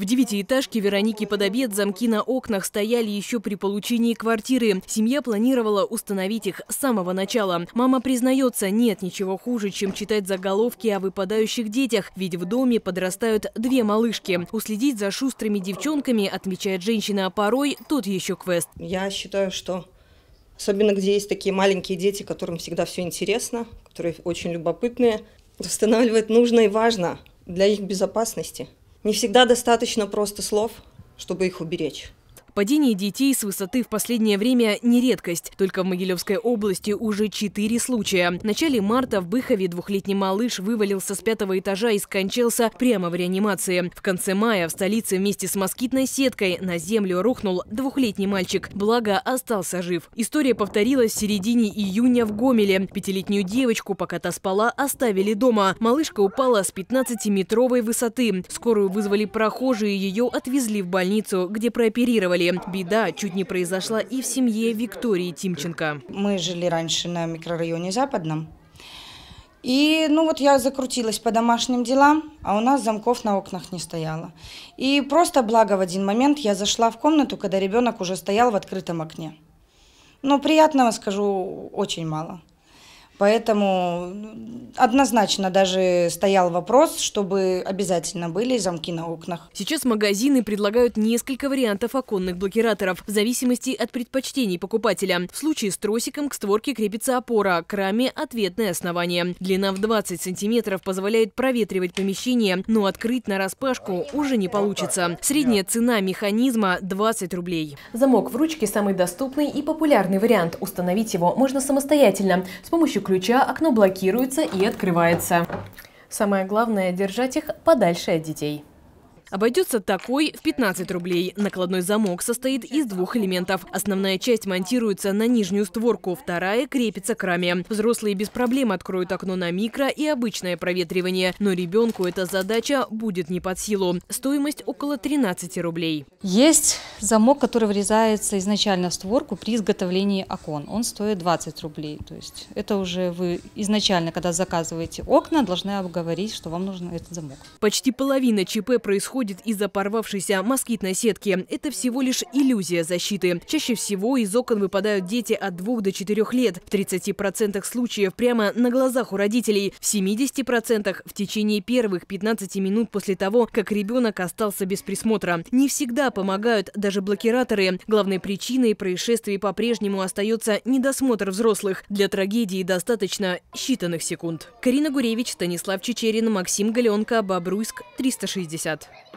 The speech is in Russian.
В девятиэтажке Вероники под обед замки на окнах стояли еще при получении квартиры. Семья планировала установить их с самого начала. Мама признается, нет ничего хуже, чем читать заголовки о выпадающих детях, ведь в доме подрастают две малышки. Уследить за шустрыми девчонками, отмечает женщина, порой тот еще квест. Я считаю, что особенно где есть такие маленькие дети, которым всегда все интересно, которые очень любопытные, устанавливать нужно и важно для их безопасности. Не всегда достаточно просто слов, чтобы их уберечь. Падение детей с высоты в последнее время не редкость. Только в Могилевской области уже четыре случая. В начале марта в Быхове двухлетний малыш вывалился с пятого этажа и скончался прямо в реанимации. В конце мая в столице вместе с москитной сеткой на землю рухнул двухлетний мальчик. Благо, остался жив. История повторилась в середине июня в Гомеле. Пятилетнюю девочку, пока та спала, оставили дома. Малышка упала с 15-метровой высоты. Скорую вызвали прохожие, ее отвезли в больницу, где прооперировали переехали. Беда чуть не произошла и в семье Виктории Тимченко. Мы жили раньше на микрорайоне Западном. И, ну вот я закрутилась по домашним делам, а у нас замков на окнах не стояло. И просто благо в один момент я зашла в комнату, когда ребенок уже стоял в открытом окне. Но приятного, скажу, очень мало. Поэтому ну, однозначно даже стоял вопрос, чтобы обязательно были замки на окнах. Сейчас магазины предлагают несколько вариантов оконных блокираторов в зависимости от предпочтений покупателя. В случае с тросиком к створке крепится опора, к раме – ответное основание. Длина в 20 сантиметров позволяет проветривать помещение, но открыть на распашку уже не получится. Средняя цена механизма – 20 рублей. Замок в ручке – самый доступный и популярный вариант. Установить его можно самостоятельно с помощью ключа окно блокируется и открывается. Самое главное – держать их подальше от детей. Обойдется такой в 15 рублей. Накладной замок состоит из двух элементов. Основная часть монтируется на нижнюю створку, вторая крепится к раме. Взрослые без проблем откроют окно на микро и обычное проветривание, но ребенку эта задача будет не под силу. Стоимость около 13 рублей. Есть замок, который врезается изначально в створку при изготовлении окон. Он стоит 20 рублей. То есть это уже вы изначально, когда заказываете окна, должны обговорить, что вам нужен этот замок. Почти половина ЧП происходит происходит из-за порвавшейся москитной сетки. Это всего лишь иллюзия защиты. Чаще всего из окон выпадают дети от 2 до 4 лет. В 30% случаев прямо на глазах у родителей. В 70% в течение первых 15 минут после того, как ребенок остался без присмотра. Не всегда помогают даже блокираторы. Главной причиной происшествий по-прежнему остается недосмотр взрослых. Для трагедии достаточно считанных секунд. Карина Гуревич, Станислав Чечерин, Максим Галенко, Бобруйск, 360.